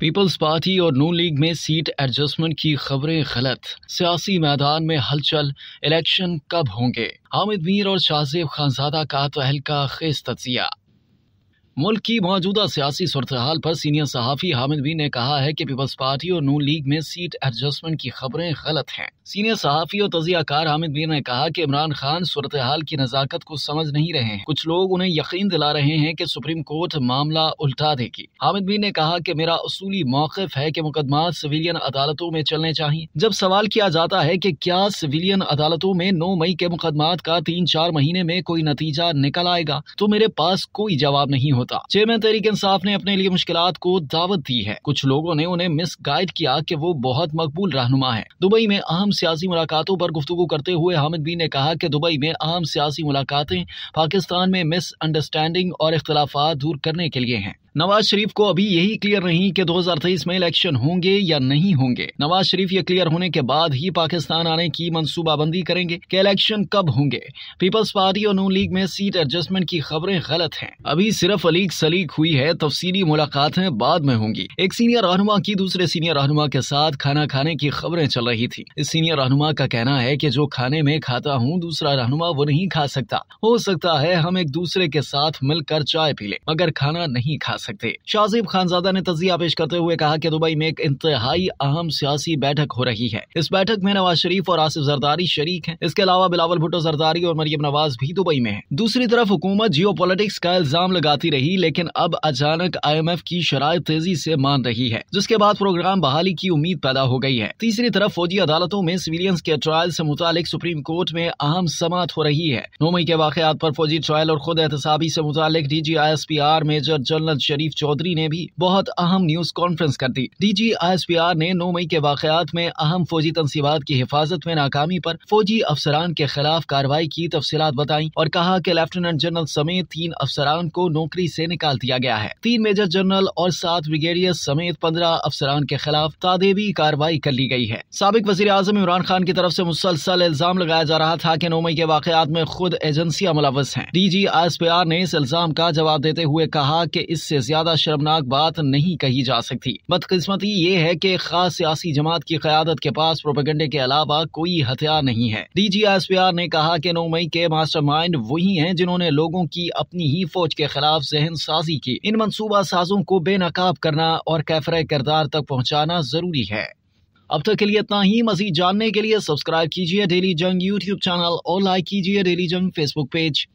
peoples Party और Noon League में seat adjustment की खबरें गलत सियासी मैदान में हलचल इलेक्शन कब होंगे हामिद मीर और शाहजेब खानजादा का तहलका खेस तजिया मुल्क की मौजूदा सियासी सूरत हाल पर सीनियर सहाफ़ी हामिद भी ने कहा है कि पीपल्स पार्टी और नू लीग में सीट एडजस्टमेंट की खबरें गलत हैं सीनियर सहाफ़ी और तजियाकार हामिद भी ने कहा कि इमरान खान सूरत हाल की नज़ाकत को समझ नहीं रहे हैं कुछ लोग उन्हें यकीन दिला रहे हैं कि सुप्रीम कोर्ट मामला उल्टा देगी हामिद भी ने कहा कि मेरा असूली मौकफ है कि मुकदमा सिविलियन अदालतों में चलने चाहिए जब सवाल किया जाता है कि क्या सिविलियन अदालतों में नौ मई के मुकदमा का तीन चार महीने में कोई नतीजा निकल आएगा तो मेरे पास कोई जवाब नहीं होता होता चेयरमैन तहरीक इंसाफ ने अपने लिए मुश्किल को दावत दी है कुछ लोगों ने उन्हें मिस गाइड किया की वो बहुत मकबूल रहनुमा है दुबई में अहम सियासी मुलाकातों आरोप गुफ्तु करते हुए हामिद बीन ने कहा की दुबई में अहम सियासी मुलाकातें पाकिस्तान में मिस अंडरस्टैंडिंग और इख्तलाफा दूर करने के लिए हैं नवाज शरीफ को अभी यही क्लियर नहीं कि 2023 में इलेक्शन होंगे या नहीं होंगे नवाज शरीफ ये क्लियर होने के बाद ही पाकिस्तान आने की मनसूबाबंदी करेंगे कि इलेक्शन कब होंगे पीपल्स पार्टी और नू लीग में सीट एडजस्टमेंट की खबरें गलत हैं अभी सिर्फ अलीग सलीक हुई है तफसीली मुलाकातें बाद में होंगी एक सीनियर रहनुमा की दूसरे सीनियर रहनुमा के साथ खाना खाने की खबरें चल रही थी इस सीनियर रहनुमा का कहना है की जो खाने में खाता हूँ दूसरा रहनुमा वो नहीं खा सकता हो सकता है हम एक दूसरे के साथ मिलकर चाय पी ले मगर खाना नहीं खा सकते सकते शाजिब खानजादा ने तजिया पेश करते हुए कहा की दुबई में एक इंतहाई अहम सियासी बैठक हो रही है इस बैठक में नवाज शरीफ और आसिफ जरदारी शरीक है इसके अलावा बिलावल भुट्टो जरदारी और मरियम नवाज भी दुबई में है दूसरी तरफ हुकूमत जियो का इल्जाम लगाती रही लेकिन अब अचानक आई की शराय तेजी ऐसी मान रही है जिसके बाद प्रोग्राम बहाली की उम्मीद पैदा हो गई है तीसरी तरफ फौजी अदालतों में सिविलियंस के ट्रायल ऐसी मुतालिक सुप्रीम कोर्ट में अहम समात हो रही है नौ मई के वाकत आरोप फौजी ट्रायल और खुद एहतसाबी ऐसी मुतालिक D G I S P R major general Sharif Chaudhry ने भी बहुत अहम न्यूज कॉन्फ्रेंस कर दी पी आर ने नौ मई के वाकत में अहम फौजी तनसीबात की हिफाजत में नाकामी आरोप फौजी अफसरान के खिलाफ कार्रवाई की तफसीत बताई और कहा की लेफ्टिनेंट जनरल समेत तीन अफसरान को नौकरी ऐसी निकाल दिया गया है तीन मेजर जनरल और सात ब्रिगेडियर समेत पंद्रह अफसरान के खिलाफ तादेबी कार्रवाई कर ली गयी है सबक वजी अजम इमरान खान की तरफ ऐसी मुसलसल इल्जाम लगाया जा रहा था की नौ मई के वाकत में खुद एजेंसियाँ मुलवस है D G I S P R ने इस इल्जाम का जवाब देते हुए कहा की इससे से ज्यादा शर्मनाक बात नहीं कही जा सकती बदकिस्मती ये है कि खास सियासी जमात की क्यादत के पास प्रोपेगेंडे के अलावा कोई हथियार नहीं है D G S P R ने कहा की नौ मई के मास्टर माइंड वही है जिन्होंने लोगों की अपनी ही फौज के खिलाफ जहन साजी की इन मनसूबा साजों को बेनकाब करना और कैफर करदार तक पहुँचाना जरूरी है अब तक के लिए इतना ही मजीद जानने के लिए सब्सक्राइब कीजिए डेली जंग यूट्यूब चैनल और लाइक कीजिए डेली जंग फेसबुक पेज